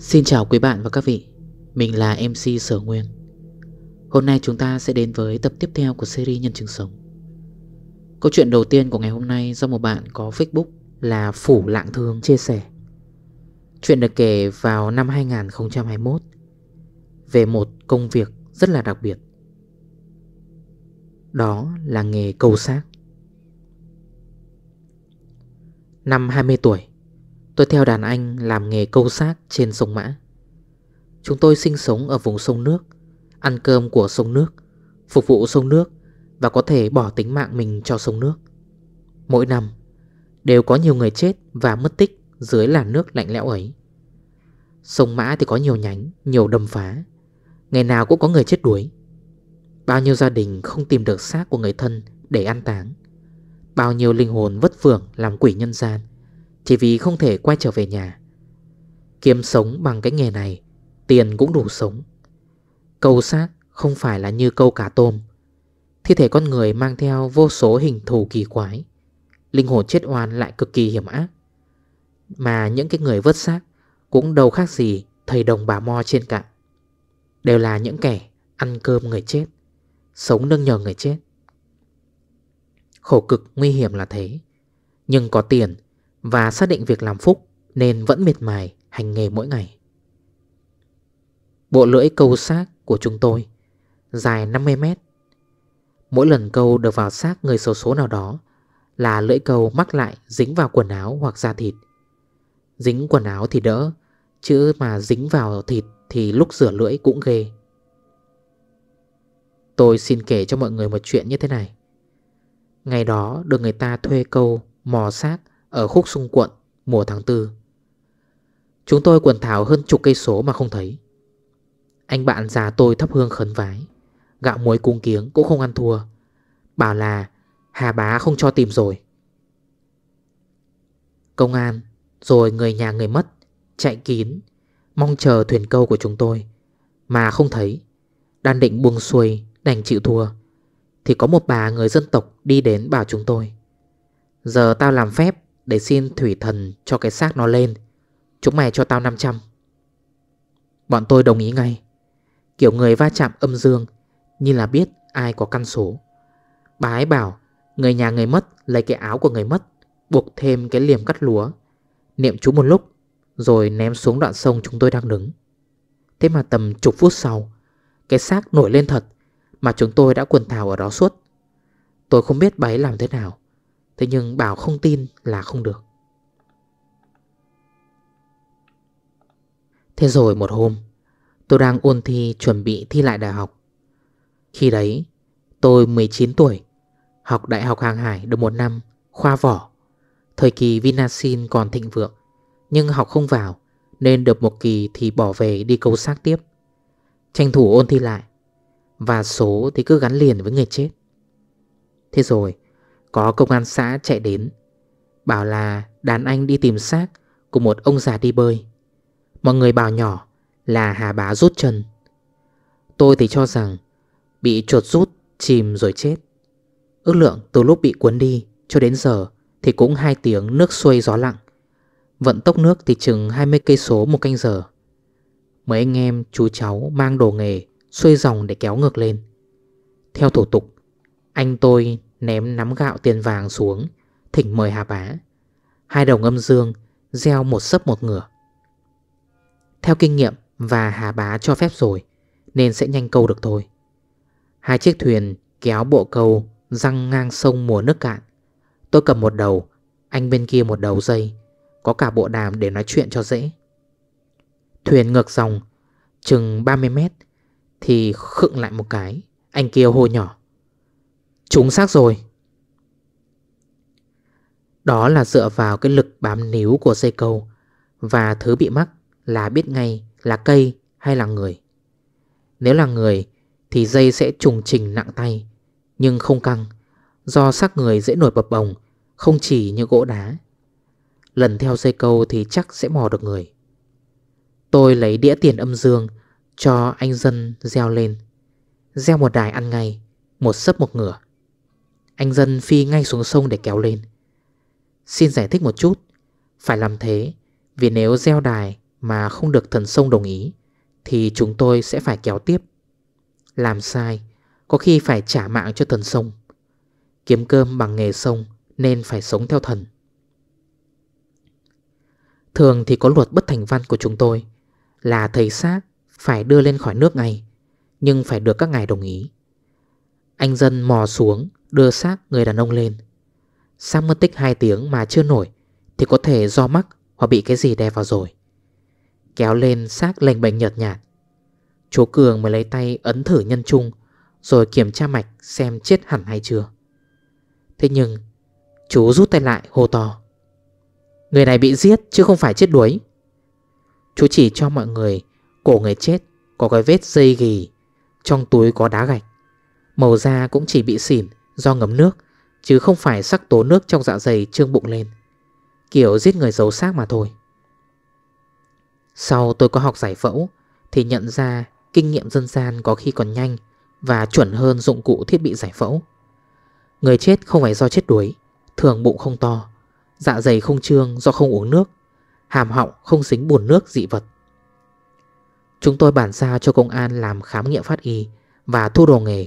Xin chào quý bạn và các vị Mình là MC Sở Nguyên Hôm nay chúng ta sẽ đến với tập tiếp theo của series Nhân chứng sống Câu chuyện đầu tiên của ngày hôm nay do một bạn có Facebook là Phủ Lạng Thương chia sẻ Chuyện được kể vào năm 2021 Về một công việc rất là đặc biệt Đó là nghề cầu xác Năm 20 tuổi Tôi theo đàn anh làm nghề câu xác trên sông Mã Chúng tôi sinh sống ở vùng sông nước Ăn cơm của sông nước Phục vụ sông nước Và có thể bỏ tính mạng mình cho sông nước Mỗi năm Đều có nhiều người chết và mất tích Dưới làn nước lạnh lẽo ấy Sông Mã thì có nhiều nhánh Nhiều đầm phá Ngày nào cũng có người chết đuối Bao nhiêu gia đình không tìm được xác của người thân Để an táng Bao nhiêu linh hồn vất vưởng làm quỷ nhân gian chỉ vì không thể quay trở về nhà Kiếm sống bằng cái nghề này Tiền cũng đủ sống Câu xác không phải là như câu cá tôm Thi thể con người mang theo vô số hình thù kỳ quái Linh hồn chết oan lại cực kỳ hiểm ác Mà những cái người vớt xác Cũng đâu khác gì thầy đồng bà mo trên cạn Đều là những kẻ ăn cơm người chết Sống nâng nhờ người chết Khổ cực nguy hiểm là thế Nhưng có tiền và xác định việc làm phúc Nên vẫn miệt mài hành nghề mỗi ngày Bộ lưỡi câu xác của chúng tôi Dài 50 mét Mỗi lần câu được vào xác người xấu số nào đó Là lưỡi câu mắc lại dính vào quần áo hoặc da thịt Dính quần áo thì đỡ Chứ mà dính vào thịt thì lúc rửa lưỡi cũng ghê Tôi xin kể cho mọi người một chuyện như thế này Ngày đó được người ta thuê câu mò xác ở khúc xung quận mùa tháng 4 Chúng tôi quần thảo hơn chục cây số mà không thấy Anh bạn già tôi thắp hương khấn vái Gạo muối cung kiếng cũng không ăn thua Bảo là Hà bá không cho tìm rồi Công an Rồi người nhà người mất Chạy kín Mong chờ thuyền câu của chúng tôi Mà không thấy Đan định buông xuôi đành chịu thua Thì có một bà người dân tộc đi đến bảo chúng tôi Giờ tao làm phép để xin thủy thần cho cái xác nó lên Chúng mày cho tao 500 Bọn tôi đồng ý ngay Kiểu người va chạm âm dương Như là biết ai có căn số Bà ấy bảo Người nhà người mất lấy cái áo của người mất Buộc thêm cái liềm cắt lúa Niệm chú một lúc Rồi ném xuống đoạn sông chúng tôi đang đứng Thế mà tầm chục phút sau Cái xác nổi lên thật Mà chúng tôi đã quần thảo ở đó suốt Tôi không biết bà ấy làm thế nào Thế nhưng bảo không tin là không được Thế rồi một hôm Tôi đang ôn thi chuẩn bị thi lại đại học Khi đấy Tôi 19 tuổi Học Đại học Hàng Hải được một năm Khoa vỏ Thời kỳ Vinasin còn thịnh vượng Nhưng học không vào Nên được một kỳ thì bỏ về đi câu xác tiếp Tranh thủ ôn thi lại Và số thì cứ gắn liền với người chết Thế rồi có công an xã chạy đến Bảo là đàn anh đi tìm xác Của một ông già đi bơi Mọi người bảo nhỏ là hà bá rút chân Tôi thì cho rằng Bị chuột rút chìm rồi chết Ước lượng từ lúc bị cuốn đi Cho đến giờ thì cũng 2 tiếng nước xuôi gió lặng Vận tốc nước thì chừng 20 cây số một canh giờ Mấy anh em chú cháu mang đồ nghề Xuôi dòng để kéo ngược lên Theo thủ tục Anh tôi Ném nắm gạo tiền vàng xuống Thỉnh mời Hà Bá Hai đồng âm dương Gieo một sấp một ngửa Theo kinh nghiệm và Hà Bá cho phép rồi Nên sẽ nhanh câu được thôi Hai chiếc thuyền kéo bộ câu Răng ngang sông mùa nước cạn Tôi cầm một đầu Anh bên kia một đầu dây Có cả bộ đàm để nói chuyện cho dễ Thuyền ngược dòng Chừng 30 mét Thì khựng lại một cái Anh kia hô nhỏ chúng xác rồi Đó là dựa vào cái lực bám níu của dây câu Và thứ bị mắc là biết ngay là cây hay là người Nếu là người thì dây sẽ trùng trình nặng tay Nhưng không căng Do xác người dễ nổi bập bồng Không chỉ như gỗ đá Lần theo dây câu thì chắc sẽ mò được người Tôi lấy đĩa tiền âm dương Cho anh dân gieo lên Gieo một đài ăn ngay Một sấp một ngửa anh dân phi ngay xuống sông để kéo lên Xin giải thích một chút Phải làm thế Vì nếu gieo đài mà không được thần sông đồng ý Thì chúng tôi sẽ phải kéo tiếp Làm sai Có khi phải trả mạng cho thần sông Kiếm cơm bằng nghề sông Nên phải sống theo thần Thường thì có luật bất thành văn của chúng tôi Là thầy xác phải đưa lên khỏi nước ngay Nhưng phải được các ngài đồng ý Anh dân mò xuống đưa xác người đàn ông lên. Sang mất tích 2 tiếng mà chưa nổi thì có thể do mắc hoặc bị cái gì đè vào rồi. Kéo lên xác lành bệnh nhợt nhạt. Chú Cường mới lấy tay ấn thử nhân trung rồi kiểm tra mạch xem chết hẳn hay chưa. Thế nhưng chú rút tay lại hô to. Người này bị giết chứ không phải chết đuối. Chú chỉ cho mọi người cổ người chết có cái vết dây ghì trong túi có đá gạch. Màu da cũng chỉ bị xỉn Do ngấm nước Chứ không phải sắc tố nước trong dạ dày trương bụng lên Kiểu giết người giấu xác mà thôi Sau tôi có học giải phẫu Thì nhận ra kinh nghiệm dân gian có khi còn nhanh Và chuẩn hơn dụng cụ thiết bị giải phẫu Người chết không phải do chết đuối Thường bụng không to Dạ dày không trương do không uống nước Hàm họng không dính buồn nước dị vật Chúng tôi bản giao cho công an làm khám nghiệm phát y Và thu đồ nghề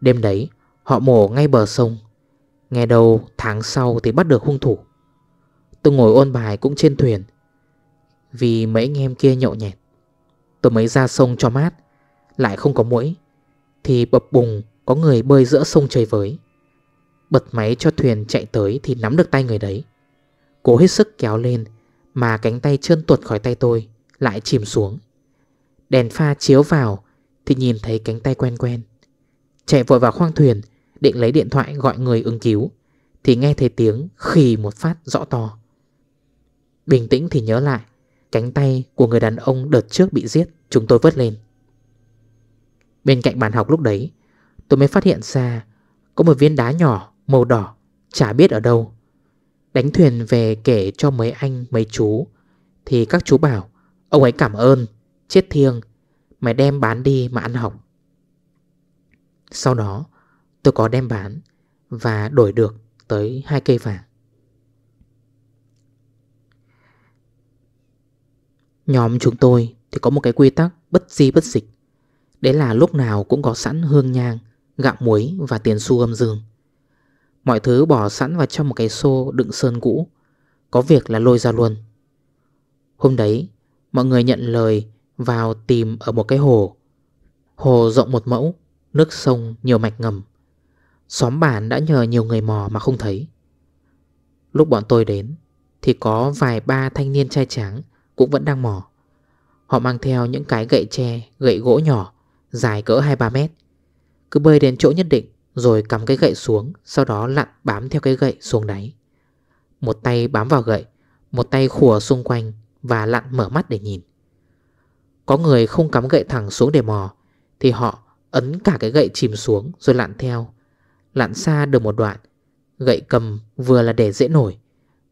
Đêm đấy Họ mổ ngay bờ sông Nghe đầu tháng sau thì bắt được hung thủ Tôi ngồi ôn bài cũng trên thuyền Vì mấy anh em kia nhậu nhẹt Tôi mới ra sông cho mát Lại không có mũi Thì bập bùng có người bơi giữa sông trời với Bật máy cho thuyền chạy tới Thì nắm được tay người đấy Cố hết sức kéo lên Mà cánh tay trơn tuột khỏi tay tôi Lại chìm xuống Đèn pha chiếu vào Thì nhìn thấy cánh tay quen quen Chạy vội vào khoang thuyền Định lấy điện thoại gọi người ứng cứu Thì nghe thấy tiếng khì một phát rõ to Bình tĩnh thì nhớ lại Cánh tay của người đàn ông đợt trước bị giết Chúng tôi vớt lên Bên cạnh bàn học lúc đấy Tôi mới phát hiện ra Có một viên đá nhỏ màu đỏ Chả biết ở đâu Đánh thuyền về kể cho mấy anh mấy chú Thì các chú bảo Ông ấy cảm ơn Chết thiêng Mày đem bán đi mà ăn học Sau đó Tôi có đem bán Và đổi được tới hai cây vàng Nhóm chúng tôi thì có một cái quy tắc bất di bất dịch Đấy là lúc nào cũng có sẵn hương nhang, gạo muối và tiền xu âm dương Mọi thứ bỏ sẵn vào trong một cái xô đựng sơn cũ Có việc là lôi ra luôn Hôm đấy mọi người nhận lời vào tìm ở một cái hồ Hồ rộng một mẫu, nước sông nhiều mạch ngầm Xóm bản đã nhờ nhiều người mò mà không thấy Lúc bọn tôi đến Thì có vài ba thanh niên trai tráng Cũng vẫn đang mò Họ mang theo những cái gậy tre Gậy gỗ nhỏ Dài cỡ 2-3 mét Cứ bơi đến chỗ nhất định Rồi cầm cái gậy xuống Sau đó lặn bám theo cái gậy xuống đáy Một tay bám vào gậy Một tay khùa xung quanh Và lặn mở mắt để nhìn Có người không cắm gậy thẳng xuống để mò Thì họ ấn cả cái gậy chìm xuống Rồi lặn theo Lặn xa được một đoạn Gậy cầm vừa là để dễ nổi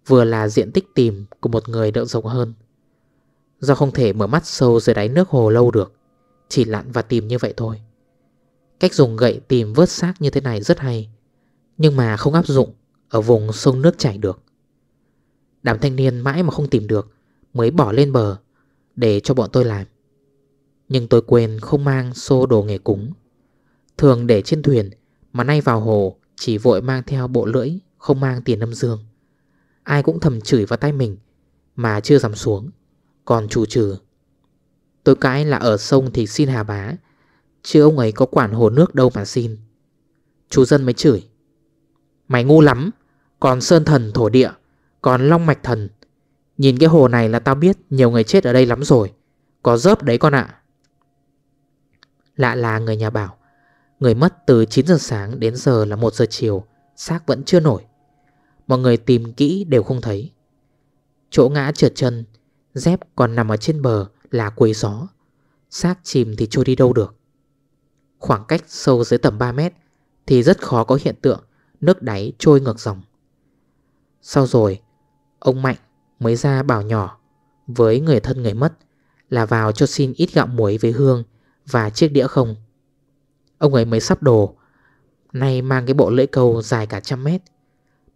Vừa là diện tích tìm của một người đỡ rộng hơn Do không thể mở mắt sâu dưới đáy nước hồ lâu được Chỉ lặn và tìm như vậy thôi Cách dùng gậy tìm vớt xác như thế này rất hay Nhưng mà không áp dụng Ở vùng sông nước chảy được Đám thanh niên mãi mà không tìm được Mới bỏ lên bờ Để cho bọn tôi làm Nhưng tôi quên không mang xô đồ nghề cúng Thường để trên thuyền mà nay vào hồ Chỉ vội mang theo bộ lưỡi Không mang tiền âm dương Ai cũng thầm chửi vào tay mình Mà chưa dám xuống Còn chủ trừ Tôi cãi là ở sông thì xin hà bá Chứ ông ấy có quản hồ nước đâu mà xin Chú dân mới chửi Mày ngu lắm Còn sơn thần thổ địa Còn long mạch thần Nhìn cái hồ này là tao biết nhiều người chết ở đây lắm rồi Có rớp đấy con ạ Lạ là người nhà bảo Người mất từ 9 giờ sáng đến giờ là 1 giờ chiều Xác vẫn chưa nổi Mọi người tìm kỹ đều không thấy Chỗ ngã trượt chân Dép còn nằm ở trên bờ là quấy gió Xác chìm thì trôi đi đâu được Khoảng cách sâu dưới tầm 3 mét Thì rất khó có hiện tượng Nước đáy trôi ngược dòng Sau rồi Ông Mạnh mới ra bảo nhỏ Với người thân người mất Là vào cho xin ít gạo muối với hương Và chiếc đĩa không Ông ấy mới sắp đồ Nay mang cái bộ lễ cầu dài cả trăm mét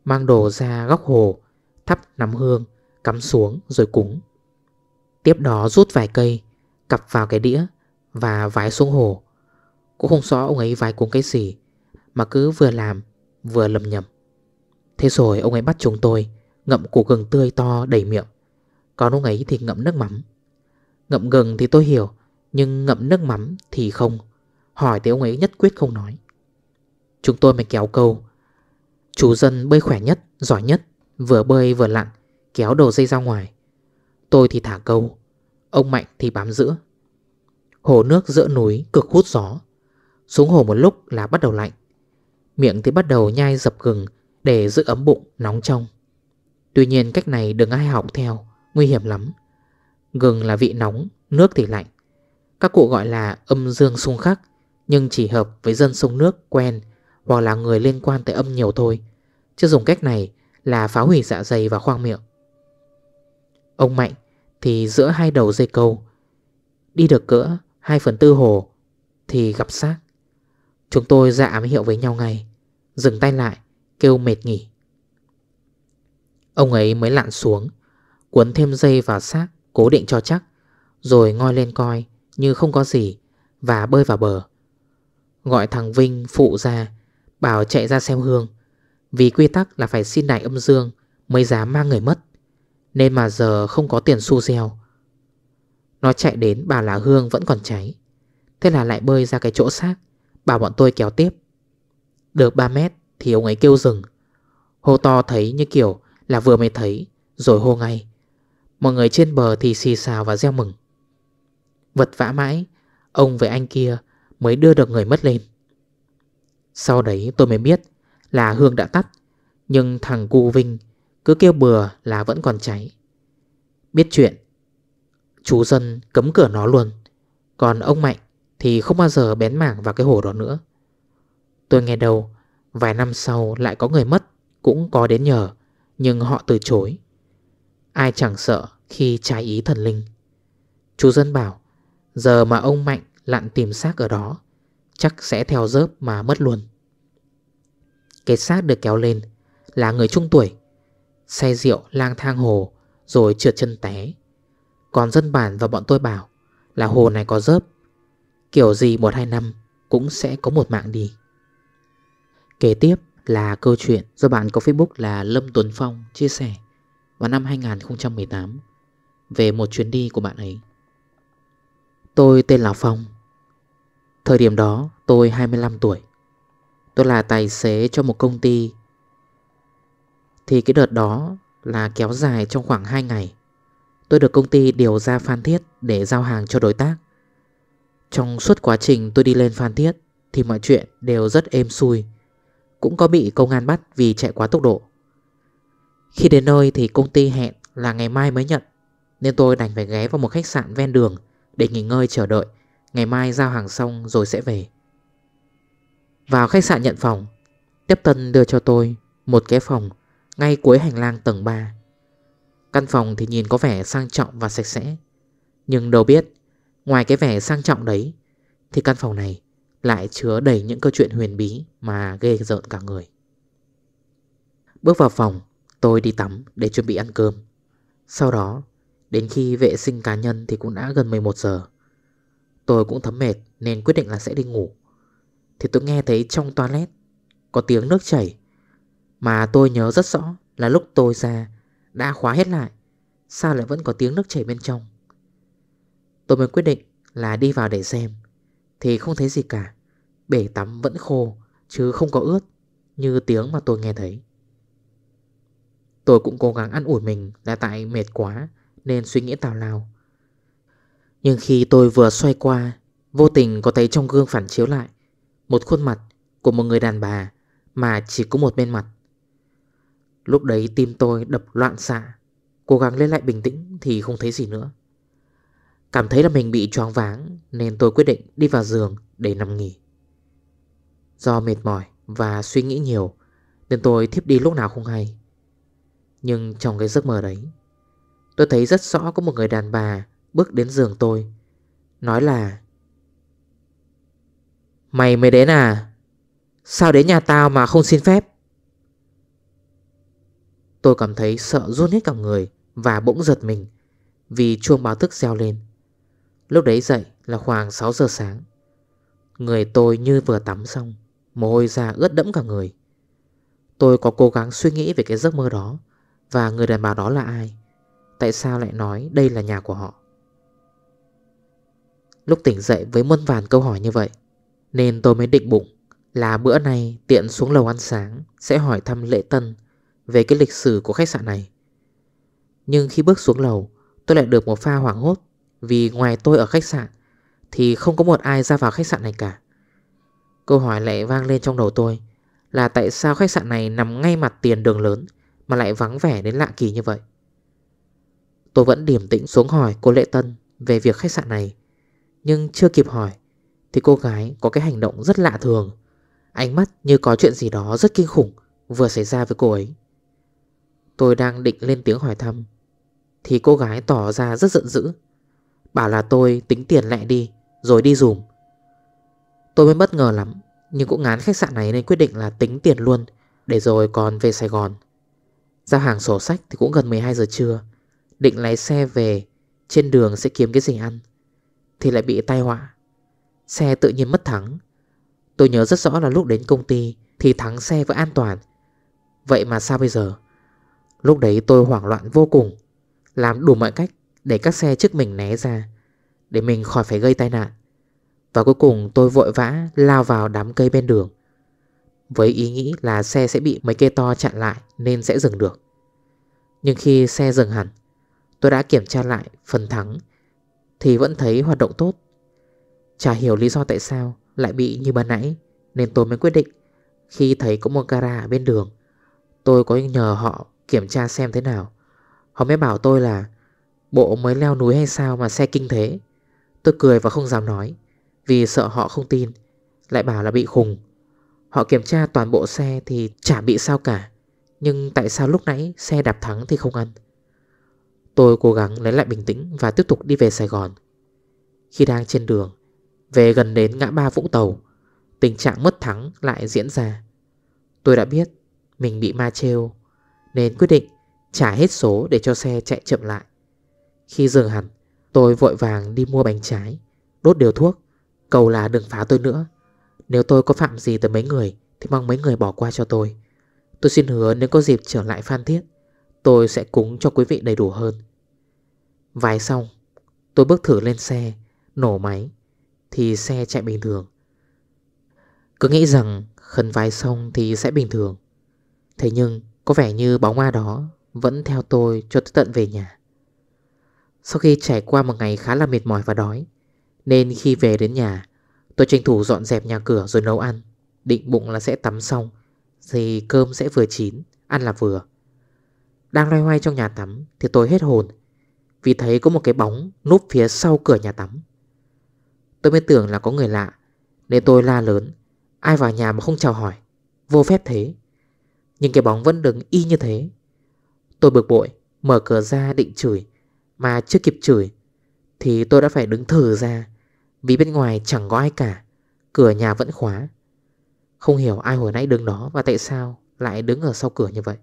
Mang đồ ra góc hồ Thắp nắm hương Cắm xuống rồi cúng Tiếp đó rút vài cây Cặp vào cái đĩa Và vái xuống hồ Cũng không rõ ông ấy vái cúng cái gì Mà cứ vừa làm vừa lầm nhầm Thế rồi ông ấy bắt chúng tôi Ngậm củ gừng tươi to đầy miệng Còn ông ấy thì ngậm nước mắm Ngậm gừng thì tôi hiểu Nhưng ngậm nước mắm thì không Hỏi thì ông ấy nhất quyết không nói Chúng tôi mới kéo câu Chú dân bơi khỏe nhất, giỏi nhất Vừa bơi vừa lặn Kéo đầu dây ra ngoài Tôi thì thả câu Ông Mạnh thì bám giữa Hồ nước giữa núi cực hút gió Xuống hồ một lúc là bắt đầu lạnh Miệng thì bắt đầu nhai dập gừng Để giữ ấm bụng nóng trong Tuy nhiên cách này đừng ai học theo Nguy hiểm lắm Gừng là vị nóng, nước thì lạnh Các cụ gọi là âm dương xung khắc nhưng chỉ hợp với dân sông nước quen Hoặc là người liên quan tới âm nhiều thôi Chứ dùng cách này là phá hủy dạ dày và khoang miệng Ông Mạnh thì giữa hai đầu dây câu Đi được cỡ 2 phần tư hồ Thì gặp xác Chúng tôi ra dạ ám hiệu với nhau ngay Dừng tay lại Kêu mệt nghỉ Ông ấy mới lặn xuống Cuốn thêm dây vào xác Cố định cho chắc Rồi ngoi lên coi Như không có gì Và bơi vào bờ Gọi thằng Vinh phụ ra Bảo chạy ra xem hương Vì quy tắc là phải xin đại âm dương Mới dám mang người mất Nên mà giờ không có tiền xu gieo Nó chạy đến bà là hương vẫn còn cháy Thế là lại bơi ra cái chỗ xác Bảo bọn tôi kéo tiếp Được 3 mét thì ông ấy kêu dừng Hô to thấy như kiểu là vừa mới thấy Rồi hô ngay Mọi người trên bờ thì xì xào và gieo mừng Vật vã mãi Ông với anh kia mới đưa được người mất lên. Sau đấy tôi mới biết là hương đã tắt, nhưng thằng Cù Vinh cứ kêu bừa là vẫn còn cháy. Biết chuyện, chú dân cấm cửa nó luôn, còn ông Mạnh thì không bao giờ bén mảng vào cái hổ đó nữa. Tôi nghe đầu, vài năm sau lại có người mất, cũng có đến nhờ, nhưng họ từ chối. Ai chẳng sợ khi trái ý thần linh. Chú dân bảo, giờ mà ông Mạnh lặn tìm xác ở đó Chắc sẽ theo dớp mà mất luôn Cái xác được kéo lên Là người trung tuổi Say rượu lang thang hồ Rồi trượt chân té Còn dân bản và bọn tôi bảo Là hồ này có dớp Kiểu gì một hai năm cũng sẽ có một mạng đi Kế tiếp là câu chuyện do bạn có Facebook là Lâm Tuấn Phong chia sẻ vào năm 2018 về một chuyến đi của bạn ấy. Tôi tên là Phong, Thời điểm đó tôi 25 tuổi Tôi là tài xế cho một công ty Thì cái đợt đó là kéo dài trong khoảng 2 ngày Tôi được công ty điều ra Phan Thiết để giao hàng cho đối tác Trong suốt quá trình tôi đi lên Phan Thiết Thì mọi chuyện đều rất êm xuôi Cũng có bị công an bắt vì chạy quá tốc độ Khi đến nơi thì công ty hẹn là ngày mai mới nhận Nên tôi đành phải ghé vào một khách sạn ven đường Để nghỉ ngơi chờ đợi Ngày mai giao hàng xong rồi sẽ về Vào khách sạn nhận phòng Tiếp tân đưa cho tôi Một cái phòng Ngay cuối hành lang tầng 3 Căn phòng thì nhìn có vẻ sang trọng và sạch sẽ Nhưng đâu biết Ngoài cái vẻ sang trọng đấy Thì căn phòng này lại chứa đầy những câu chuyện huyền bí Mà ghê rợn cả người Bước vào phòng Tôi đi tắm để chuẩn bị ăn cơm Sau đó Đến khi vệ sinh cá nhân thì cũng đã gần 11 giờ Tôi cũng thấm mệt nên quyết định là sẽ đi ngủ Thì tôi nghe thấy trong toilet Có tiếng nước chảy Mà tôi nhớ rất rõ là lúc tôi ra Đã khóa hết lại Sao lại vẫn có tiếng nước chảy bên trong Tôi mới quyết định là đi vào để xem Thì không thấy gì cả Bể tắm vẫn khô Chứ không có ướt Như tiếng mà tôi nghe thấy Tôi cũng cố gắng ăn ủi mình Là tại mệt quá Nên suy nghĩ tào lao nhưng khi tôi vừa xoay qua Vô tình có thấy trong gương phản chiếu lại Một khuôn mặt của một người đàn bà Mà chỉ có một bên mặt Lúc đấy tim tôi đập loạn xạ Cố gắng lấy lại bình tĩnh Thì không thấy gì nữa Cảm thấy là mình bị choáng váng Nên tôi quyết định đi vào giường để nằm nghỉ Do mệt mỏi và suy nghĩ nhiều Nên tôi thiếp đi lúc nào không hay Nhưng trong cái giấc mơ đấy Tôi thấy rất rõ có một người đàn bà bước đến giường tôi Nói là Mày mới đến à Sao đến nhà tao mà không xin phép Tôi cảm thấy sợ run hết cả người Và bỗng giật mình Vì chuông báo thức reo lên Lúc đấy dậy là khoảng 6 giờ sáng Người tôi như vừa tắm xong Mồ hôi ra ướt đẫm cả người Tôi có cố gắng suy nghĩ về cái giấc mơ đó Và người đàn bà đó là ai Tại sao lại nói đây là nhà của họ Lúc tỉnh dậy với muôn vàn câu hỏi như vậy Nên tôi mới định bụng Là bữa nay tiện xuống lầu ăn sáng Sẽ hỏi thăm lễ tân Về cái lịch sử của khách sạn này Nhưng khi bước xuống lầu Tôi lại được một pha hoảng hốt Vì ngoài tôi ở khách sạn Thì không có một ai ra vào khách sạn này cả Câu hỏi lại vang lên trong đầu tôi Là tại sao khách sạn này nằm ngay mặt tiền đường lớn Mà lại vắng vẻ đến lạ kỳ như vậy Tôi vẫn điềm tĩnh xuống hỏi cô Lệ Tân Về việc khách sạn này nhưng chưa kịp hỏi Thì cô gái có cái hành động rất lạ thường Ánh mắt như có chuyện gì đó rất kinh khủng Vừa xảy ra với cô ấy Tôi đang định lên tiếng hỏi thăm Thì cô gái tỏ ra rất giận dữ Bảo là tôi tính tiền lẹ đi Rồi đi dùm Tôi mới bất ngờ lắm Nhưng cũng ngán khách sạn này nên quyết định là tính tiền luôn Để rồi còn về Sài Gòn Giao hàng sổ sách thì cũng gần 12 giờ trưa Định lái xe về Trên đường sẽ kiếm cái gì ăn thì lại bị tai họa Xe tự nhiên mất thắng Tôi nhớ rất rõ là lúc đến công ty Thì thắng xe vẫn an toàn Vậy mà sao bây giờ Lúc đấy tôi hoảng loạn vô cùng Làm đủ mọi cách để các xe trước mình né ra Để mình khỏi phải gây tai nạn Và cuối cùng tôi vội vã lao vào đám cây bên đường Với ý nghĩ là xe sẽ bị mấy cây to chặn lại Nên sẽ dừng được Nhưng khi xe dừng hẳn Tôi đã kiểm tra lại phần thắng thì vẫn thấy hoạt động tốt Chả hiểu lý do tại sao Lại bị như ban nãy Nên tôi mới quyết định Khi thấy có một gara bên đường Tôi có nhờ họ kiểm tra xem thế nào Họ mới bảo tôi là Bộ mới leo núi hay sao mà xe kinh thế Tôi cười và không dám nói Vì sợ họ không tin Lại bảo là bị khùng Họ kiểm tra toàn bộ xe thì chả bị sao cả Nhưng tại sao lúc nãy xe đạp thắng thì không ăn Tôi cố gắng lấy lại bình tĩnh và tiếp tục đi về Sài Gòn Khi đang trên đường Về gần đến ngã ba Vũng Tàu Tình trạng mất thắng lại diễn ra Tôi đã biết mình bị ma trêu Nên quyết định trả hết số để cho xe chạy chậm lại Khi dừng hẳn Tôi vội vàng đi mua bánh trái Đốt điều thuốc Cầu là đừng phá tôi nữa Nếu tôi có phạm gì tới mấy người Thì mong mấy người bỏ qua cho tôi Tôi xin hứa nếu có dịp trở lại Phan Thiết Tôi sẽ cúng cho quý vị đầy đủ hơn Vái xong Tôi bước thử lên xe Nổ máy Thì xe chạy bình thường Cứ nghĩ rằng khấn vai xong thì sẽ bình thường Thế nhưng có vẻ như bóng ma đó Vẫn theo tôi cho tới tận về nhà Sau khi trải qua một ngày khá là mệt mỏi và đói Nên khi về đến nhà Tôi tranh thủ dọn dẹp nhà cửa rồi nấu ăn Định bụng là sẽ tắm xong Thì cơm sẽ vừa chín Ăn là vừa Đang loay hoay trong nhà tắm Thì tôi hết hồn vì thấy có một cái bóng núp phía sau cửa nhà tắm. Tôi mới tưởng là có người lạ, nên tôi la lớn, ai vào nhà mà không chào hỏi, vô phép thế. Nhưng cái bóng vẫn đứng y như thế. Tôi bực bội, mở cửa ra định chửi, mà chưa kịp chửi, thì tôi đã phải đứng thử ra, vì bên ngoài chẳng có ai cả, cửa nhà vẫn khóa. Không hiểu ai hồi nãy đứng đó và tại sao lại đứng ở sau cửa như vậy.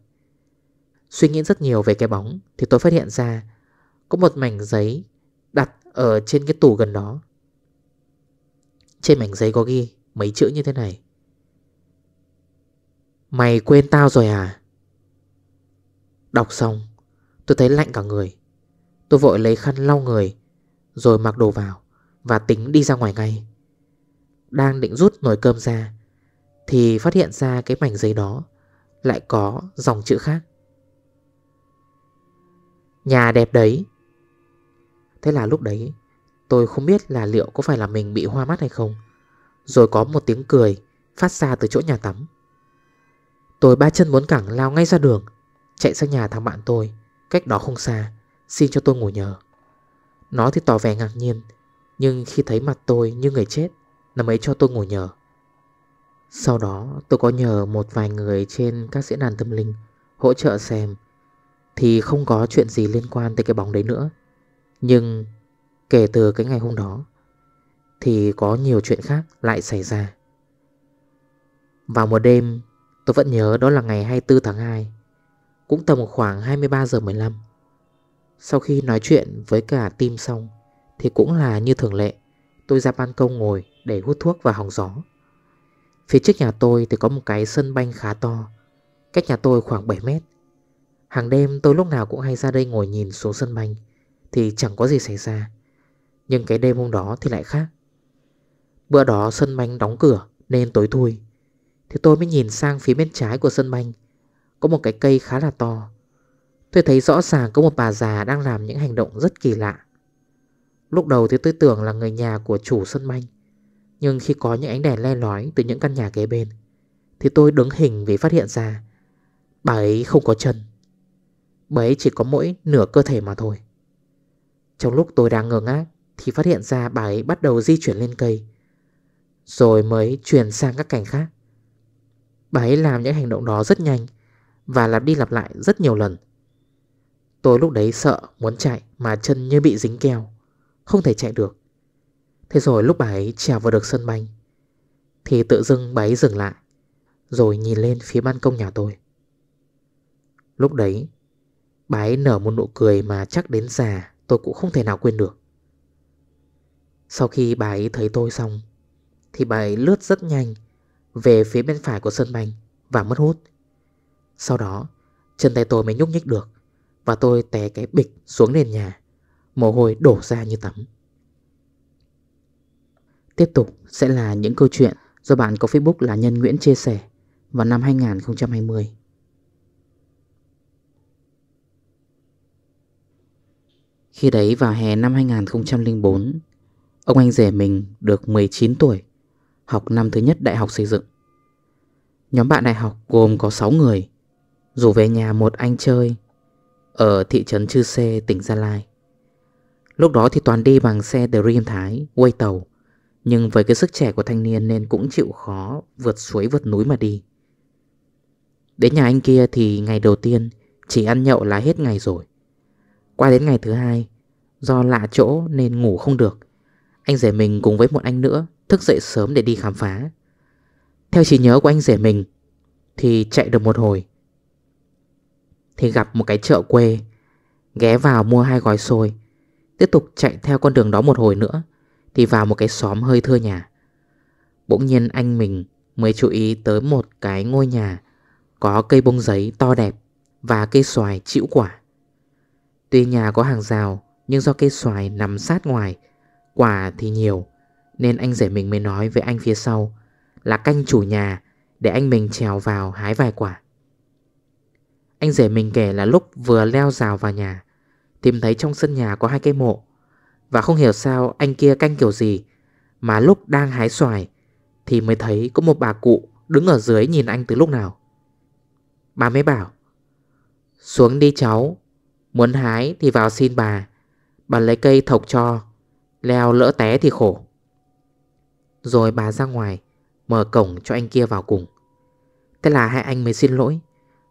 Suy nghĩ rất nhiều về cái bóng thì tôi phát hiện ra có một mảnh giấy đặt ở trên cái tủ gần đó Trên mảnh giấy có ghi mấy chữ như thế này Mày quên tao rồi à? Đọc xong Tôi thấy lạnh cả người Tôi vội lấy khăn lau người Rồi mặc đồ vào Và tính đi ra ngoài ngay Đang định rút nồi cơm ra Thì phát hiện ra cái mảnh giấy đó Lại có dòng chữ khác Nhà đẹp đấy Thế là lúc đấy tôi không biết là liệu có phải là mình bị hoa mắt hay không Rồi có một tiếng cười phát ra từ chỗ nhà tắm Tôi ba chân muốn cẳng lao ngay ra đường Chạy sang nhà thằng bạn tôi Cách đó không xa Xin cho tôi ngủ nhờ Nó thì tỏ vẻ ngạc nhiên Nhưng khi thấy mặt tôi như người chết Nằm mới cho tôi ngủ nhờ Sau đó tôi có nhờ một vài người trên các diễn đàn tâm linh Hỗ trợ xem Thì không có chuyện gì liên quan tới cái bóng đấy nữa nhưng kể từ cái ngày hôm đó Thì có nhiều chuyện khác lại xảy ra Vào một đêm Tôi vẫn nhớ đó là ngày 24 tháng 2 Cũng tầm khoảng 23 giờ 15 Sau khi nói chuyện với cả team xong Thì cũng là như thường lệ Tôi ra ban công ngồi để hút thuốc và hòng gió Phía trước nhà tôi thì có một cái sân banh khá to Cách nhà tôi khoảng 7 mét Hàng đêm tôi lúc nào cũng hay ra đây ngồi nhìn xuống sân banh thì chẳng có gì xảy ra Nhưng cái đêm hôm đó thì lại khác Bữa đó sân banh đóng cửa nên tối thui Thì tôi mới nhìn sang phía bên trái của sân banh Có một cái cây khá là to Tôi thấy rõ ràng có một bà già đang làm những hành động rất kỳ lạ Lúc đầu thì tôi tưởng là người nhà của chủ sân banh Nhưng khi có những ánh đèn le lói từ những căn nhà kế bên Thì tôi đứng hình vì phát hiện ra Bà ấy không có chân Bà ấy chỉ có mỗi nửa cơ thể mà thôi trong lúc tôi đang ngờ ngác Thì phát hiện ra bà ấy bắt đầu di chuyển lên cây Rồi mới chuyển sang các cảnh khác Bà ấy làm những hành động đó rất nhanh Và lặp đi lặp lại rất nhiều lần Tôi lúc đấy sợ muốn chạy Mà chân như bị dính keo Không thể chạy được Thế rồi lúc bà ấy trèo vào được sân banh Thì tự dưng bà ấy dừng lại Rồi nhìn lên phía ban công nhà tôi Lúc đấy Bà ấy nở một nụ cười mà chắc đến già Tôi cũng không thể nào quên được Sau khi bà ấy thấy tôi xong Thì bà ấy lướt rất nhanh Về phía bên phải của sân banh Và mất hút Sau đó chân tay tôi mới nhúc nhích được Và tôi té cái bịch xuống nền nhà Mồ hôi đổ ra như tắm Tiếp tục sẽ là những câu chuyện do bạn có Facebook là Nhân Nguyễn chia sẻ vào năm 2020. Khi đấy vào hè năm 2004, ông anh rể mình được 19 tuổi, học năm thứ nhất đại học xây dựng. Nhóm bạn đại học gồm có 6 người, rủ về nhà một anh chơi ở thị trấn Chư Sê, tỉnh Gia Lai. Lúc đó thì toàn đi bằng xe Dream Thái, quay tàu, nhưng với cái sức trẻ của thanh niên nên cũng chịu khó vượt suối vượt núi mà đi. Đến nhà anh kia thì ngày đầu tiên chỉ ăn nhậu là hết ngày rồi. Qua đến ngày thứ hai Do lạ chỗ nên ngủ không được Anh rể mình cùng với một anh nữa Thức dậy sớm để đi khám phá Theo trí nhớ của anh rể mình Thì chạy được một hồi Thì gặp một cái chợ quê Ghé vào mua hai gói xôi Tiếp tục chạy theo con đường đó một hồi nữa Thì vào một cái xóm hơi thưa nhà Bỗng nhiên anh mình mới chú ý tới một cái ngôi nhà Có cây bông giấy to đẹp Và cây xoài chịu quả Tuy nhà có hàng rào nhưng do cây xoài nằm sát ngoài Quả thì nhiều Nên anh rể mình mới nói với anh phía sau Là canh chủ nhà Để anh mình trèo vào hái vài quả Anh rể mình kể là lúc vừa leo rào vào nhà Tìm thấy trong sân nhà có hai cây mộ Và không hiểu sao anh kia canh kiểu gì Mà lúc đang hái xoài Thì mới thấy có một bà cụ Đứng ở dưới nhìn anh từ lúc nào Bà mới bảo Xuống đi cháu Muốn hái thì vào xin bà Bà lấy cây thọc cho Leo lỡ té thì khổ Rồi bà ra ngoài Mở cổng cho anh kia vào cùng Thế là hai anh mới xin lỗi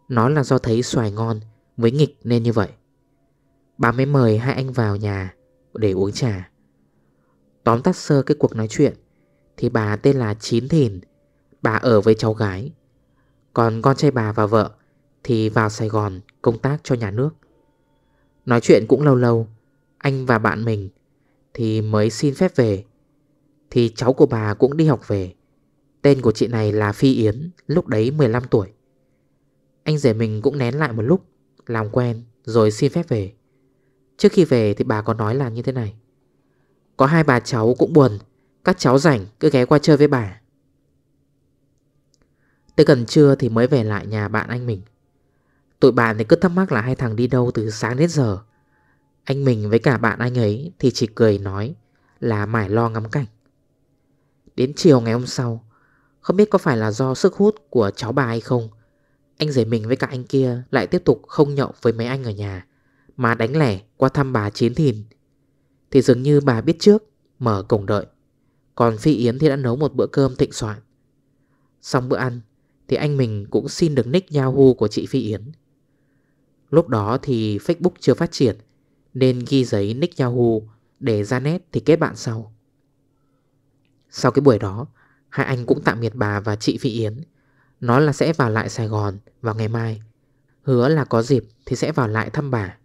Nó là do thấy xoài ngon Với nghịch nên như vậy Bà mới mời hai anh vào nhà Để uống trà Tóm tắt sơ cái cuộc nói chuyện Thì bà tên là Chín Thìn Bà ở với cháu gái Còn con trai bà và vợ Thì vào Sài Gòn công tác cho nhà nước Nói chuyện cũng lâu lâu Anh và bạn mình Thì mới xin phép về Thì cháu của bà cũng đi học về Tên của chị này là Phi Yến Lúc đấy 15 tuổi Anh rể mình cũng nén lại một lúc Làm quen rồi xin phép về Trước khi về thì bà có nói là như thế này Có hai bà cháu cũng buồn Các cháu rảnh cứ ghé qua chơi với bà Tới gần trưa thì mới về lại nhà bạn anh mình Tụi bạn thì cứ thắc mắc là hai thằng đi đâu từ sáng đến giờ Anh mình với cả bạn anh ấy thì chỉ cười nói là mải lo ngắm cảnh Đến chiều ngày hôm sau Không biết có phải là do sức hút của cháu bà hay không Anh rể mình với cả anh kia lại tiếp tục không nhậu với mấy anh ở nhà Mà đánh lẻ qua thăm bà Chiến Thìn Thì dường như bà biết trước Mở cổng đợi Còn Phi Yến thì đã nấu một bữa cơm thịnh soạn Xong bữa ăn Thì anh mình cũng xin được nick Yahoo của chị Phi Yến Lúc đó thì Facebook chưa phát triển Nên ghi giấy nick Yahoo Để ra nét thì kết bạn sau Sau cái buổi đó Hai anh cũng tạm biệt bà và chị Phi Yến Nói là sẽ vào lại Sài Gòn vào ngày mai Hứa là có dịp thì sẽ vào lại thăm bà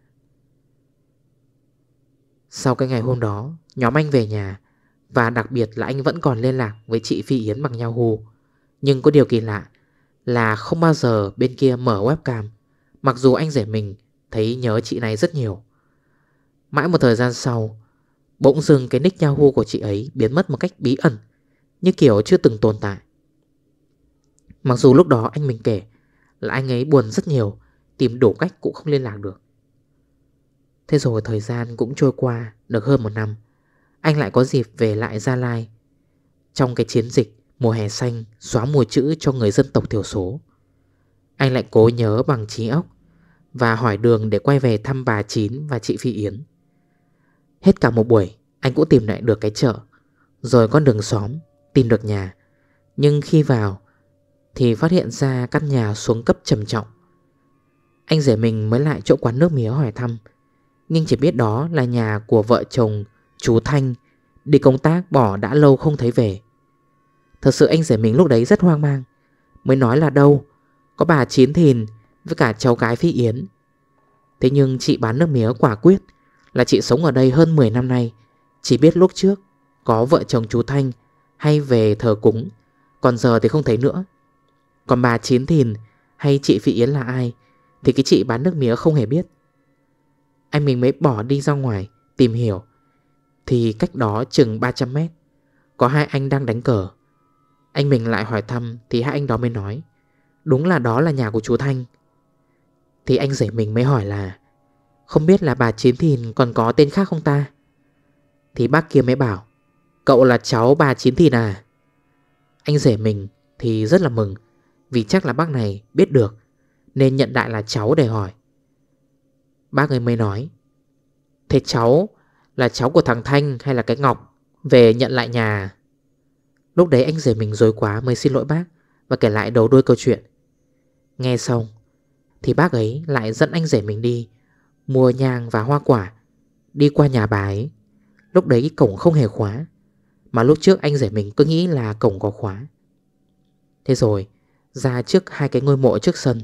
Sau cái ngày hôm đó Nhóm anh về nhà Và đặc biệt là anh vẫn còn liên lạc với chị Phi Yến bằng Yahoo Nhưng có điều kỳ lạ Là không bao giờ bên kia mở webcam Mặc dù anh rể mình thấy nhớ chị này rất nhiều Mãi một thời gian sau Bỗng dưng cái nick Yahoo của chị ấy biến mất một cách bí ẩn Như kiểu chưa từng tồn tại Mặc dù lúc đó anh mình kể Là anh ấy buồn rất nhiều Tìm đủ cách cũng không liên lạc được Thế rồi thời gian cũng trôi qua Được hơn một năm Anh lại có dịp về lại Gia Lai Trong cái chiến dịch mùa hè xanh Xóa mùa chữ cho người dân tộc thiểu số anh lại cố nhớ bằng trí óc Và hỏi đường để quay về thăm bà Chín và chị Phi Yến Hết cả một buổi Anh cũng tìm lại được cái chợ Rồi con đường xóm Tìm được nhà Nhưng khi vào Thì phát hiện ra căn nhà xuống cấp trầm trọng Anh rể mình mới lại chỗ quán nước mía hỏi thăm Nhưng chỉ biết đó là nhà của vợ chồng Chú Thanh Đi công tác bỏ đã lâu không thấy về Thật sự anh rể mình lúc đấy rất hoang mang Mới nói là đâu có bà Chín Thìn Với cả cháu gái Phi Yến Thế nhưng chị bán nước mía quả quyết Là chị sống ở đây hơn 10 năm nay Chỉ biết lúc trước Có vợ chồng chú Thanh Hay về thờ cúng Còn giờ thì không thấy nữa Còn bà Chín Thìn Hay chị Phi Yến là ai Thì cái chị bán nước mía không hề biết Anh mình mới bỏ đi ra ngoài Tìm hiểu Thì cách đó chừng 300 mét Có hai anh đang đánh cờ Anh mình lại hỏi thăm Thì hai anh đó mới nói Đúng là đó là nhà của chú Thanh Thì anh rể mình mới hỏi là Không biết là bà Chín Thìn còn có tên khác không ta Thì bác kia mới bảo Cậu là cháu bà Chín Thìn à Anh rể mình thì rất là mừng Vì chắc là bác này biết được Nên nhận đại là cháu để hỏi Bác ấy mới nói Thế cháu là cháu của thằng Thanh hay là cái Ngọc Về nhận lại nhà Lúc đấy anh rể mình dối quá mới xin lỗi bác Và kể lại đầu đuôi câu chuyện Nghe xong Thì bác ấy lại dẫn anh rể mình đi Mua nhang và hoa quả Đi qua nhà bà ấy Lúc đấy cổng không hề khóa Mà lúc trước anh rể mình cứ nghĩ là cổng có khóa Thế rồi Ra trước hai cái ngôi mộ trước sân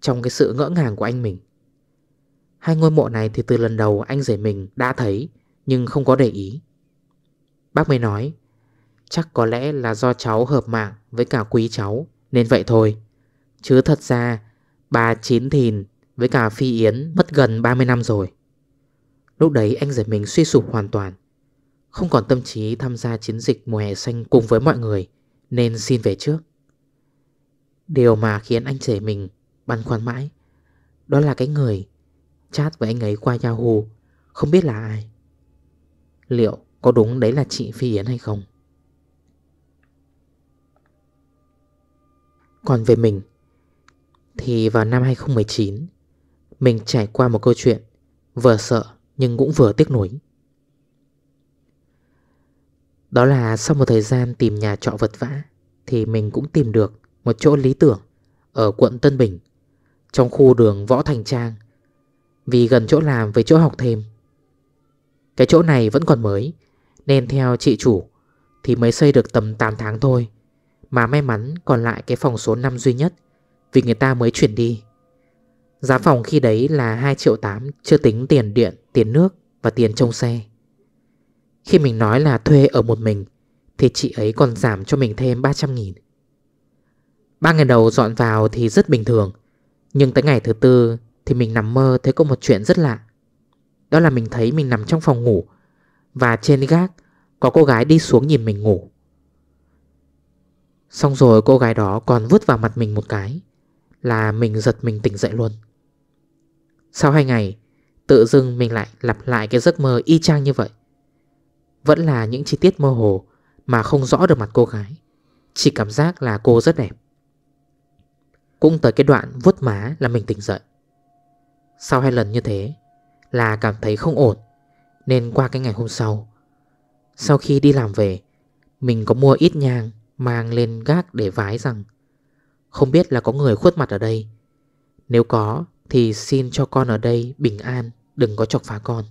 Trong cái sự ngỡ ngàng của anh mình Hai ngôi mộ này thì từ lần đầu anh rể mình đã thấy Nhưng không có để ý Bác mới nói Chắc có lẽ là do cháu hợp mạng với cả quý cháu Nên vậy thôi Chứ thật ra bà Chín Thìn với cả Phi Yến mất gần 30 năm rồi. Lúc đấy anh giật mình suy sụp hoàn toàn. Không còn tâm trí tham gia chiến dịch mùa hè xanh cùng với mọi người nên xin về trước. Điều mà khiến anh trẻ mình băn khoăn mãi đó là cái người chat với anh ấy qua Yahoo không biết là ai. Liệu có đúng đấy là chị Phi Yến hay không? Còn về mình thì vào năm 2019 Mình trải qua một câu chuyện Vừa sợ nhưng cũng vừa tiếc nuối Đó là sau một thời gian tìm nhà trọ vật vã Thì mình cũng tìm được một chỗ lý tưởng Ở quận Tân Bình Trong khu đường Võ Thành Trang Vì gần chỗ làm với chỗ học thêm Cái chỗ này vẫn còn mới Nên theo chị chủ Thì mới xây được tầm 8 tháng thôi Mà may mắn còn lại cái phòng số 5 duy nhất vì người ta mới chuyển đi Giá phòng khi đấy là 2 triệu 8 Chưa tính tiền điện, tiền nước và tiền trông xe Khi mình nói là thuê ở một mình Thì chị ấy còn giảm cho mình thêm 300 nghìn Ba ngày đầu dọn vào thì rất bình thường Nhưng tới ngày thứ tư Thì mình nằm mơ thấy có một chuyện rất lạ Đó là mình thấy mình nằm trong phòng ngủ Và trên gác Có cô gái đi xuống nhìn mình ngủ Xong rồi cô gái đó còn vứt vào mặt mình một cái là mình giật mình tỉnh dậy luôn. Sau hai ngày, tự dưng mình lại lặp lại cái giấc mơ y chang như vậy. Vẫn là những chi tiết mơ hồ mà không rõ được mặt cô gái. Chỉ cảm giác là cô rất đẹp. Cũng tới cái đoạn vuốt má là mình tỉnh dậy. Sau hai lần như thế là cảm thấy không ổn. Nên qua cái ngày hôm sau, sau khi đi làm về, mình có mua ít nhang mang lên gác để vái rằng không biết là có người khuất mặt ở đây Nếu có thì xin cho con ở đây bình an Đừng có chọc phá con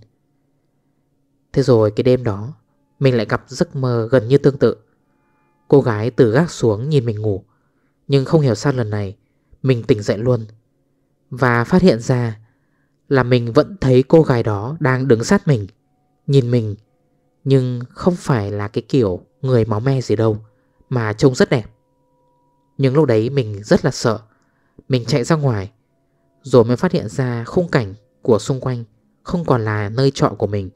Thế rồi cái đêm đó Mình lại gặp giấc mơ gần như tương tự Cô gái từ gác xuống nhìn mình ngủ Nhưng không hiểu sao lần này Mình tỉnh dậy luôn Và phát hiện ra Là mình vẫn thấy cô gái đó đang đứng sát mình Nhìn mình Nhưng không phải là cái kiểu người máu me gì đâu Mà trông rất đẹp nhưng lúc đấy mình rất là sợ Mình chạy ra ngoài Rồi mới phát hiện ra khung cảnh của xung quanh Không còn là nơi trọ của mình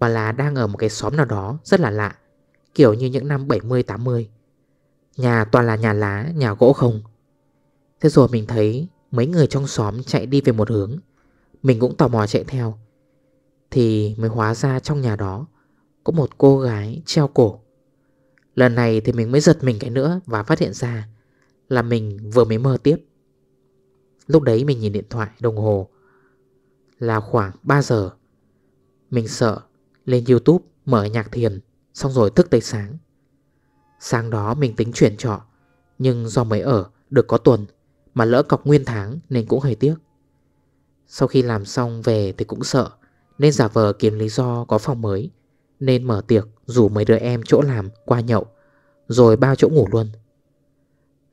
Mà là đang ở một cái xóm nào đó rất là lạ Kiểu như những năm 70-80 Nhà toàn là nhà lá, nhà gỗ không Thế rồi mình thấy mấy người trong xóm chạy đi về một hướng Mình cũng tò mò chạy theo Thì mới hóa ra trong nhà đó Có một cô gái treo cổ Lần này thì mình mới giật mình cái nữa và phát hiện ra là mình vừa mới mơ tiếp Lúc đấy mình nhìn điện thoại đồng hồ Là khoảng 3 giờ Mình sợ Lên Youtube mở nhạc thiền Xong rồi thức tới sáng Sáng đó mình tính chuyển trọ Nhưng do mới ở được có tuần Mà lỡ cọc nguyên tháng nên cũng hơi tiếc Sau khi làm xong về thì cũng sợ Nên giả vờ kiếm lý do có phòng mới Nên mở tiệc rủ mấy đứa em chỗ làm qua nhậu Rồi bao chỗ ngủ luôn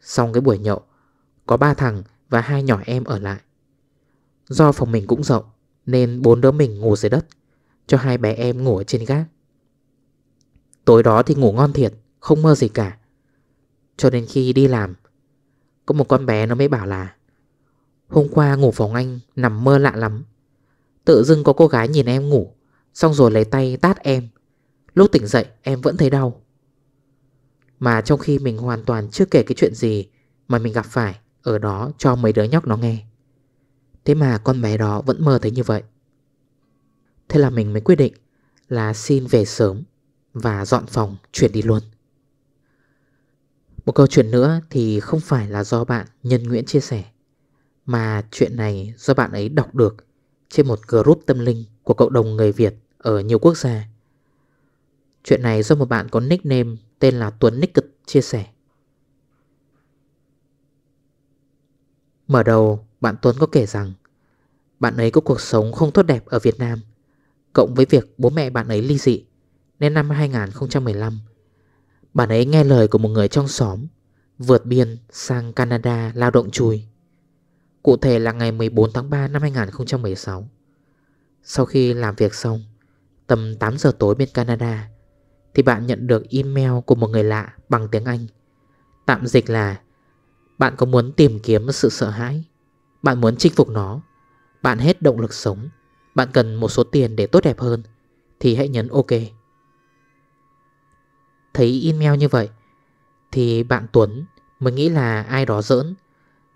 Xong cái buổi nhậu Có ba thằng và hai nhỏ em ở lại Do phòng mình cũng rộng Nên bốn đứa mình ngủ dưới đất Cho hai bé em ngủ ở trên gác Tối đó thì ngủ ngon thiệt Không mơ gì cả Cho đến khi đi làm Có một con bé nó mới bảo là Hôm qua ngủ phòng anh nằm mơ lạ lắm Tự dưng có cô gái nhìn em ngủ Xong rồi lấy tay tát em Lúc tỉnh dậy em vẫn thấy đau mà trong khi mình hoàn toàn chưa kể cái chuyện gì Mà mình gặp phải Ở đó cho mấy đứa nhóc nó nghe Thế mà con bé đó vẫn mơ thấy như vậy Thế là mình mới quyết định Là xin về sớm Và dọn phòng chuyển đi luôn Một câu chuyện nữa Thì không phải là do bạn Nhân Nguyễn chia sẻ Mà chuyện này do bạn ấy đọc được Trên một group tâm linh Của cộng đồng người Việt Ở nhiều quốc gia Chuyện này do một bạn có nickname tên là Tuấn Nickert chia sẻ. Mở đầu, bạn Tuấn có kể rằng bạn ấy có cuộc sống không tốt đẹp ở Việt Nam, cộng với việc bố mẹ bạn ấy ly dị, nên năm 2015, bạn ấy nghe lời của một người trong xóm vượt biên sang Canada lao động chui. Cụ thể là ngày 14 tháng 3 năm 2016. Sau khi làm việc xong, tầm 8 giờ tối bên Canada, thì bạn nhận được email của một người lạ bằng tiếng Anh Tạm dịch là Bạn có muốn tìm kiếm sự sợ hãi Bạn muốn chinh phục nó Bạn hết động lực sống Bạn cần một số tiền để tốt đẹp hơn Thì hãy nhấn OK Thấy email như vậy Thì bạn Tuấn mới nghĩ là ai đó giỡn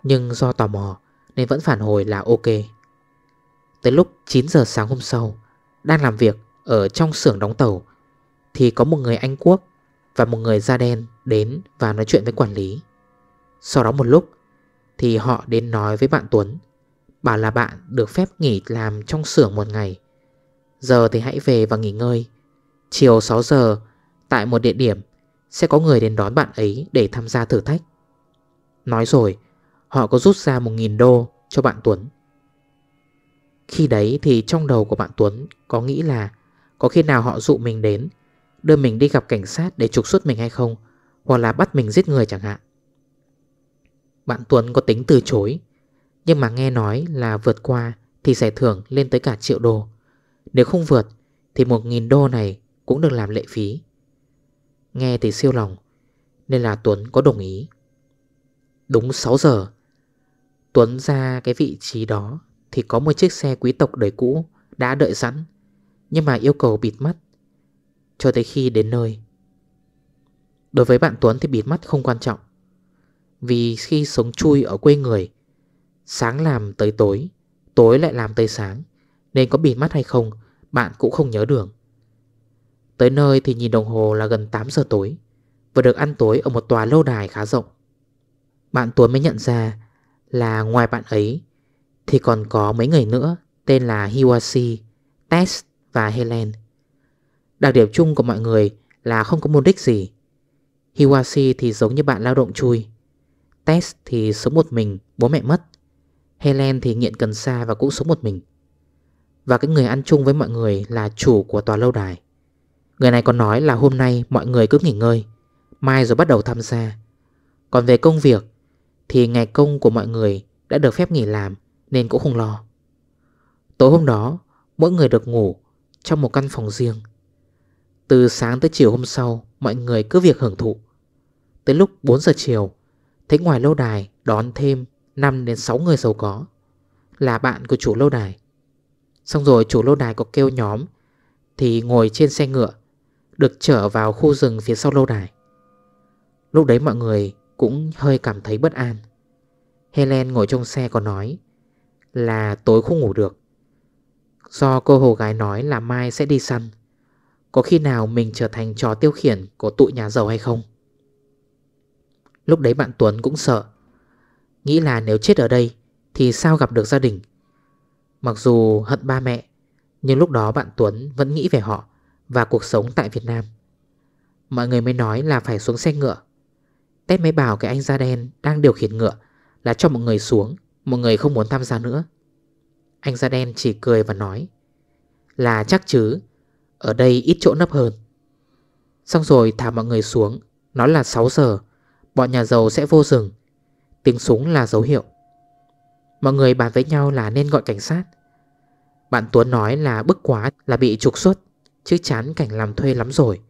Nhưng do tò mò Nên vẫn phản hồi là ok Tới lúc 9 giờ sáng hôm sau Đang làm việc ở trong xưởng đóng tàu thì có một người Anh Quốc Và một người da đen đến và nói chuyện với quản lý Sau đó một lúc Thì họ đến nói với bạn Tuấn Bảo là bạn được phép nghỉ làm trong xưởng một ngày Giờ thì hãy về và nghỉ ngơi Chiều 6 giờ Tại một địa điểm Sẽ có người đến đón bạn ấy để tham gia thử thách Nói rồi Họ có rút ra 1.000 đô cho bạn Tuấn Khi đấy thì trong đầu của bạn Tuấn Có nghĩ là Có khi nào họ dụ mình đến Đưa mình đi gặp cảnh sát để trục xuất mình hay không Hoặc là bắt mình giết người chẳng hạn Bạn Tuấn có tính từ chối Nhưng mà nghe nói là vượt qua Thì giải thưởng lên tới cả triệu đô Nếu không vượt Thì 1.000 đô này cũng được làm lệ phí Nghe thì siêu lòng Nên là Tuấn có đồng ý Đúng 6 giờ Tuấn ra cái vị trí đó Thì có một chiếc xe quý tộc đời cũ Đã đợi sẵn Nhưng mà yêu cầu bịt mắt cho tới khi đến nơi. Đối với bạn Tuấn thì bịt mắt không quan trọng. Vì khi sống chui ở quê người, sáng làm tới tối, tối lại làm tới sáng, nên có bịt mắt hay không, bạn cũng không nhớ đường. Tới nơi thì nhìn đồng hồ là gần 8 giờ tối, và được ăn tối ở một tòa lâu đài khá rộng. Bạn Tuấn mới nhận ra là ngoài bạn ấy thì còn có mấy người nữa tên là Hiwashi, Tess và Helen. Đặc điểm chung của mọi người là không có mục đích gì Hiwashi thì giống như bạn lao động chui Tess thì sống một mình, bố mẹ mất Helen thì nghiện cần sa và cũng sống một mình Và cái người ăn chung với mọi người là chủ của tòa lâu đài Người này còn nói là hôm nay mọi người cứ nghỉ ngơi Mai rồi bắt đầu tham gia Còn về công việc Thì ngày công của mọi người đã được phép nghỉ làm Nên cũng không lo Tối hôm đó Mỗi người được ngủ trong một căn phòng riêng từ sáng tới chiều hôm sau Mọi người cứ việc hưởng thụ Tới lúc 4 giờ chiều Thấy ngoài lâu đài đón thêm 5 đến 6 người giàu có Là bạn của chủ lâu đài Xong rồi chủ lâu đài có kêu nhóm Thì ngồi trên xe ngựa Được trở vào khu rừng phía sau lâu đài Lúc đấy mọi người cũng hơi cảm thấy bất an Helen ngồi trong xe còn nói Là tối không ngủ được Do cô hồ gái nói là mai sẽ đi săn có khi nào mình trở thành trò tiêu khiển Của tụi nhà giàu hay không Lúc đấy bạn Tuấn cũng sợ Nghĩ là nếu chết ở đây Thì sao gặp được gia đình Mặc dù hận ba mẹ Nhưng lúc đó bạn Tuấn vẫn nghĩ về họ Và cuộc sống tại Việt Nam Mọi người mới nói là phải xuống xe ngựa Tết mới bảo cái anh da đen Đang điều khiển ngựa Là cho mọi người xuống Mọi người không muốn tham gia nữa Anh da đen chỉ cười và nói Là chắc chứ ở đây ít chỗ nấp hơn Xong rồi thả mọi người xuống nó là 6 giờ Bọn nhà giàu sẽ vô rừng Tiếng súng là dấu hiệu Mọi người bàn với nhau là nên gọi cảnh sát Bạn Tuấn nói là bức quá là bị trục xuất Chứ chán cảnh làm thuê lắm rồi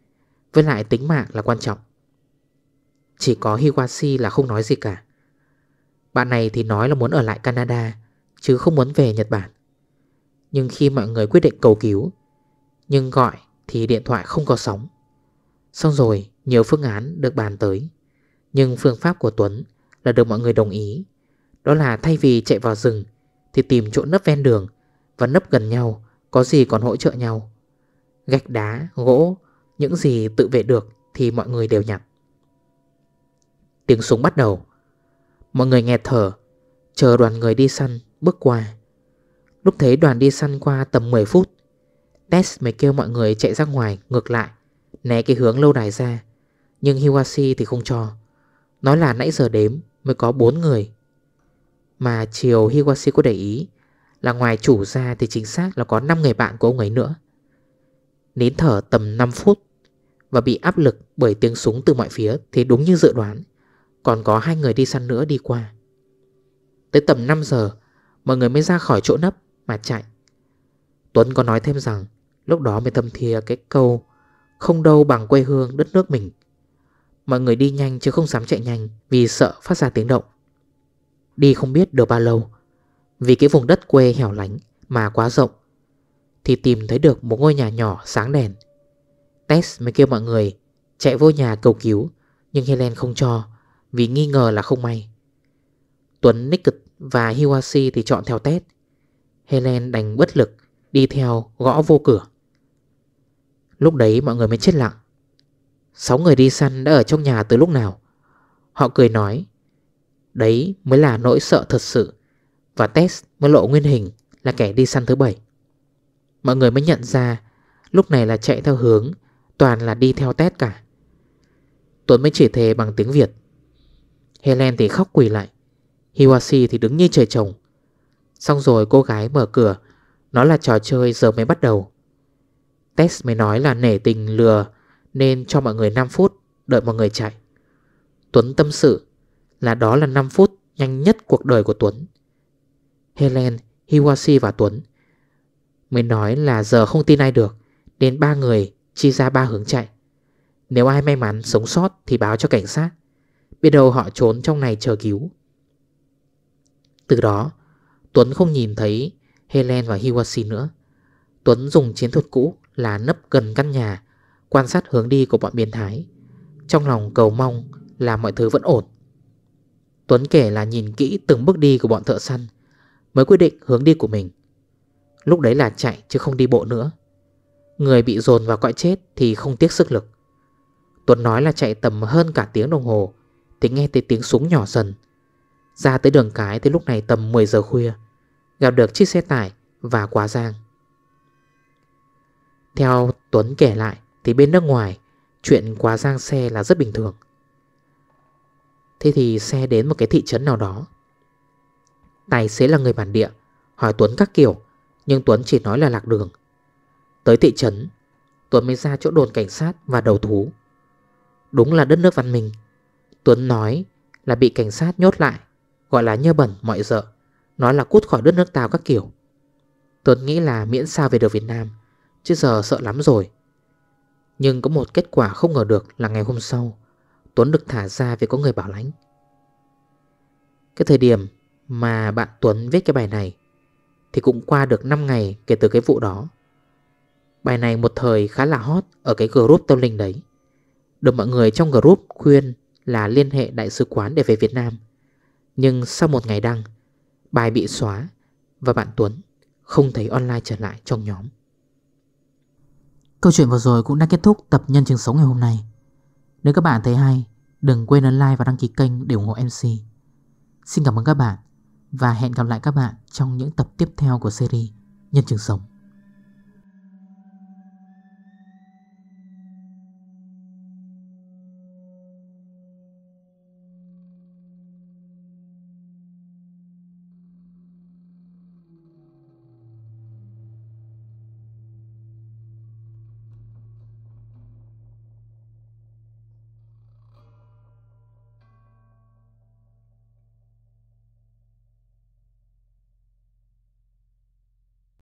Với lại tính mạng là quan trọng Chỉ có Hiwashi là không nói gì cả Bạn này thì nói là muốn ở lại Canada Chứ không muốn về Nhật Bản Nhưng khi mọi người quyết định cầu cứu nhưng gọi thì điện thoại không có sóng Xong rồi nhiều phương án được bàn tới Nhưng phương pháp của Tuấn là được mọi người đồng ý Đó là thay vì chạy vào rừng Thì tìm chỗ nấp ven đường Và nấp gần nhau Có gì còn hỗ trợ nhau Gạch đá, gỗ Những gì tự vệ được thì mọi người đều nhặt Tiếng súng bắt đầu Mọi người nghe thở Chờ đoàn người đi săn bước qua Lúc thấy đoàn đi săn qua tầm 10 phút Tess mới kêu mọi người chạy ra ngoài ngược lại Né cái hướng lâu đài ra Nhưng Hiwashi thì không cho Nói là nãy giờ đếm mới có 4 người Mà chiều Hiwashi có để ý Là ngoài chủ ra thì chính xác là có 5 người bạn của ông ấy nữa Nín thở tầm 5 phút Và bị áp lực bởi tiếng súng từ mọi phía Thì đúng như dự đoán Còn có hai người đi săn nữa đi qua Tới tầm 5 giờ Mọi người mới ra khỏi chỗ nấp mà chạy Tuấn có nói thêm rằng Lúc đó mới tâm thìa cái câu Không đâu bằng quê hương đất nước mình Mọi người đi nhanh chứ không dám chạy nhanh Vì sợ phát ra tiếng động Đi không biết được bao lâu Vì cái vùng đất quê hẻo lánh Mà quá rộng Thì tìm thấy được một ngôi nhà nhỏ sáng đèn Tess mới kêu mọi người Chạy vô nhà cầu cứu Nhưng Helen không cho Vì nghi ngờ là không may Tuấn, Nickert và Hiwashi thì chọn theo Tess Helen đành bất lực Đi theo gõ vô cửa Lúc đấy mọi người mới chết lặng Sáu người đi săn đã ở trong nhà từ lúc nào Họ cười nói Đấy mới là nỗi sợ thật sự Và Tess mới lộ nguyên hình Là kẻ đi săn thứ bảy Mọi người mới nhận ra Lúc này là chạy theo hướng Toàn là đi theo Tess cả Tuấn mới chỉ thề bằng tiếng Việt Helen thì khóc quỳ lại Hiwashi thì đứng như trời trồng Xong rồi cô gái mở cửa Nó là trò chơi giờ mới bắt đầu Tess mới nói là nể tình lừa Nên cho mọi người 5 phút Đợi mọi người chạy Tuấn tâm sự là đó là 5 phút Nhanh nhất cuộc đời của Tuấn Helen, Hiwashi và Tuấn Mới nói là giờ không tin ai được nên ba người chia ra ba hướng chạy Nếu ai may mắn sống sót Thì báo cho cảnh sát Biết đâu họ trốn trong này chờ cứu Từ đó Tuấn không nhìn thấy Helen và Hiwashi nữa Tuấn dùng chiến thuật cũ là nấp gần căn nhà Quan sát hướng đi của bọn biến thái Trong lòng cầu mong là mọi thứ vẫn ổn Tuấn kể là nhìn kỹ từng bước đi của bọn thợ săn Mới quyết định hướng đi của mình Lúc đấy là chạy chứ không đi bộ nữa Người bị dồn vào cõi chết thì không tiếc sức lực Tuấn nói là chạy tầm hơn cả tiếng đồng hồ Thì nghe thấy tiếng súng nhỏ dần Ra tới đường cái tới lúc này tầm 10 giờ khuya Gặp được chiếc xe tải và quá giang theo Tuấn kể lại thì bên nước ngoài chuyện quá giang xe là rất bình thường. Thế thì xe đến một cái thị trấn nào đó. Tài xế là người bản địa, hỏi Tuấn các kiểu, nhưng Tuấn chỉ nói là lạc đường. Tới thị trấn, Tuấn mới ra chỗ đồn cảnh sát và đầu thú. Đúng là đất nước văn minh. Tuấn nói là bị cảnh sát nhốt lại, gọi là nhơ bẩn mọi dợ, nói là cút khỏi đất nước tao các kiểu. Tuấn nghĩ là miễn sao về được Việt Nam Chứ giờ sợ lắm rồi Nhưng có một kết quả không ngờ được là ngày hôm sau Tuấn được thả ra vì có người bảo lãnh Cái thời điểm mà bạn Tuấn viết cái bài này Thì cũng qua được 5 ngày kể từ cái vụ đó Bài này một thời khá là hot ở cái group tâm linh đấy Được mọi người trong group khuyên là liên hệ đại sứ quán để về Việt Nam Nhưng sau một ngày đăng Bài bị xóa Và bạn Tuấn không thấy online trở lại trong nhóm Câu chuyện vừa rồi cũng đã kết thúc tập nhân chứng sống ngày hôm nay Nếu các bạn thấy hay Đừng quên ấn like và đăng ký kênh để ủng hộ MC Xin cảm ơn các bạn Và hẹn gặp lại các bạn trong những tập tiếp theo của series Nhân chứng sống